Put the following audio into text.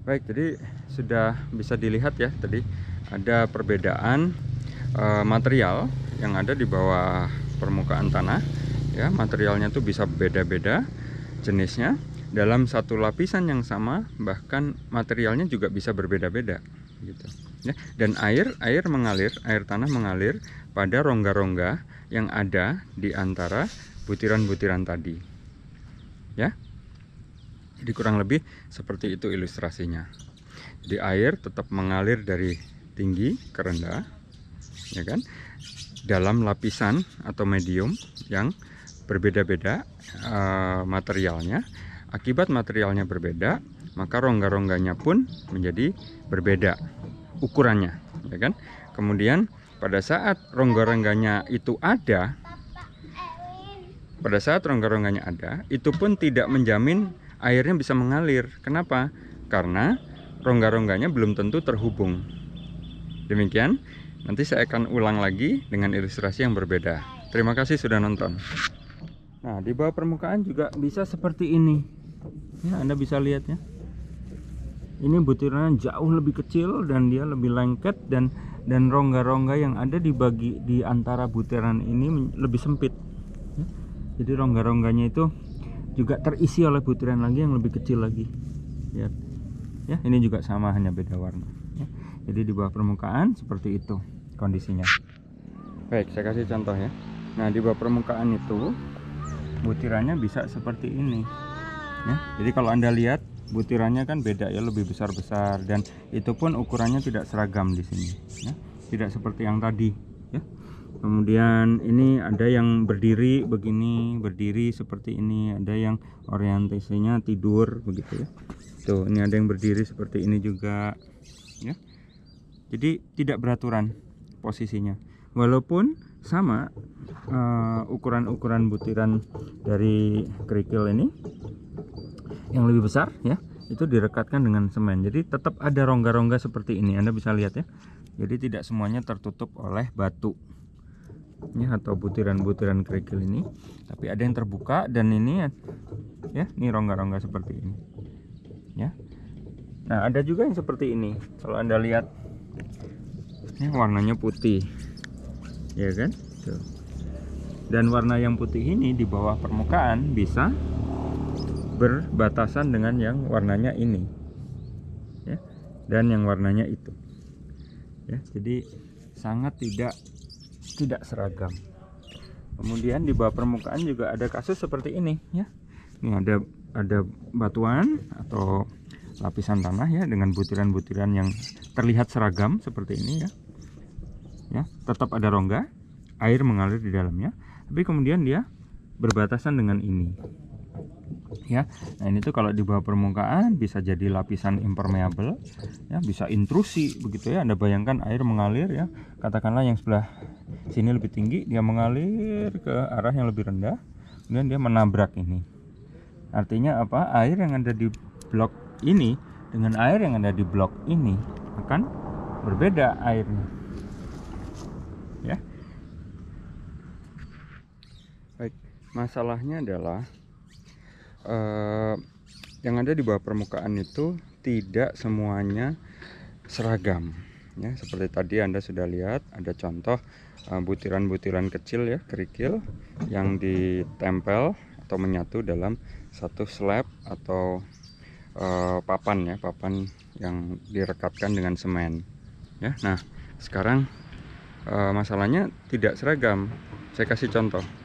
Baik, jadi sudah bisa dilihat ya tadi ada perbedaan e, material yang ada di bawah permukaan tanah. Ya, materialnya tuh bisa beda-beda jenisnya. Dalam satu lapisan yang sama, bahkan materialnya juga bisa berbeda-beda gitu. Ya, dan air air mengalir, air tanah mengalir pada rongga-rongga yang ada di antara butiran-butiran tadi. Ya, jadi kurang lebih seperti itu ilustrasinya di air tetap mengalir dari tinggi ke rendah ya kan dalam lapisan atau medium yang berbeda-beda uh, materialnya akibat materialnya berbeda maka rongga-rongganya pun menjadi berbeda ukurannya ya kan kemudian pada saat rongga-rongganya itu ada pada saat rongga-rongganya ada itu pun tidak menjamin airnya bisa mengalir. Kenapa? Karena rongga-rongganya belum tentu terhubung. Demikian, nanti saya akan ulang lagi dengan ilustrasi yang berbeda. Terima kasih sudah nonton. Nah, di bawah permukaan juga bisa seperti ini. Ya, Anda bisa lihat ya. Ini butiran jauh lebih kecil dan dia lebih lengket dan dan rongga-rongga yang ada di bagi di antara butiran ini lebih sempit. Ya, jadi rongga-rongganya itu juga terisi oleh butiran lagi yang lebih kecil lagi lihat ya ini juga sama hanya beda warna ya. jadi di bawah permukaan seperti itu kondisinya baik saya kasih contoh ya nah di bawah permukaan itu butirannya bisa seperti ini ya. jadi kalau anda lihat butirannya kan beda ya lebih besar-besar dan itu pun ukurannya tidak seragam di sini ya. tidak seperti yang tadi ya kemudian ini ada yang berdiri begini berdiri seperti ini ada yang orientasinya tidur begitu ya tuh ini ada yang berdiri seperti ini juga ya jadi tidak beraturan posisinya walaupun sama eh, ukuran-ukuran uh, butiran dari kerikil ini yang lebih besar ya itu direkatkan dengan semen jadi tetap ada rongga-rongga seperti ini Anda bisa lihat ya jadi tidak semuanya tertutup oleh batu ya atau butiran-butiran kerikil ini tapi ada yang terbuka dan ini ya, ya ini rongga-rongga seperti ini ya nah ada juga yang seperti ini kalau anda lihat ini warnanya putih ya kan Tuh. dan warna yang putih ini di bawah permukaan bisa berbatasan dengan yang warnanya ini ya dan yang warnanya itu ya jadi sangat tidak tidak seragam. Kemudian di bawah permukaan juga ada kasus seperti ini ya. Ini ada ada batuan atau lapisan tanah ya dengan butiran-butiran yang terlihat seragam seperti ini ya. Ya, tetap ada rongga, air mengalir di dalamnya, tapi kemudian dia berbatasan dengan ini ya nah ini tuh kalau di bawah permukaan bisa jadi lapisan impermeable ya bisa intrusi begitu ya anda bayangkan air mengalir ya katakanlah yang sebelah sini lebih tinggi dia mengalir ke arah yang lebih rendah kemudian dia menabrak ini artinya apa air yang ada di blok ini dengan air yang ada di blok ini akan berbeda airnya ya baik masalahnya adalah eh, yang ada di bawah permukaan itu tidak semuanya seragam ya seperti tadi anda sudah lihat ada contoh eh, butiran-butiran kecil ya kerikil yang ditempel atau menyatu dalam satu slab atau eh, papan ya papan yang direkatkan dengan semen ya nah sekarang eh, masalahnya tidak seragam saya kasih contoh